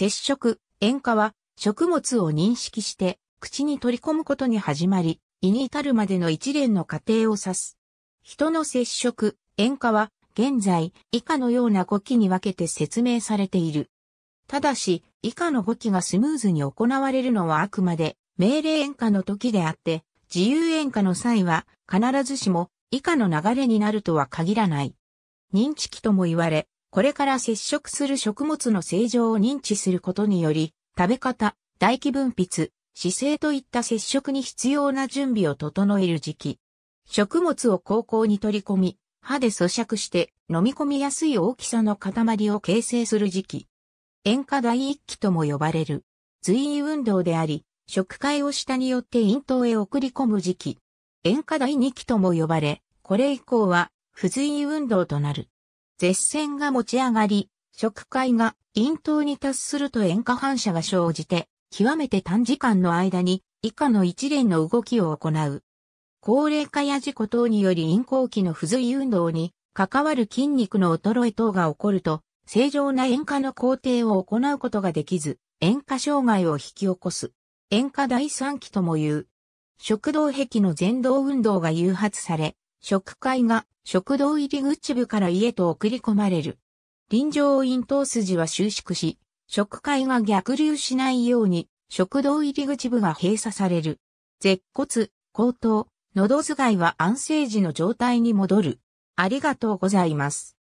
接触、塩化は食物を認識して口に取り込むことに始まり、胃に至るまでの一連の過程を指す。人の接触、塩化は現在以下のような5期に分けて説明されている。ただし、以下の5期がスムーズに行われるのはあくまで命令塩化の時であって、自由塩化の際は必ずしも以下の流れになるとは限らない。認知期とも言われ、これから接触する食物の正常を認知することにより、食べ方、唾液分泌、姿勢といった接触に必要な準備を整える時期。食物を高校に取り込み、歯で咀嚼して飲み込みやすい大きさの塊を形成する時期。塩化第一期とも呼ばれる。随意運動であり、食会を下によって咽頭へ送り込む時期。塩化第二期とも呼ばれ、これ以降は不随意運動となる。舌戦が持ち上がり、食会が咽頭に達すると塩化反射が生じて、極めて短時間の間に以下の一連の動きを行う。高齢化や事故等により咽喉期の不随運動に関わる筋肉の衰え等が起こると、正常な塩化の工程を行うことができず、塩化障害を引き起こす。塩化第三期とも言う。食道壁の前動運動が誘発され、食会が食堂入り口部から家と送り込まれる。臨場咽頭筋は収縮し、食会が逆流しないように、食堂入り口部が閉鎖される。舌骨、口頭、喉頭蓋は安静時の状態に戻る。ありがとうございます。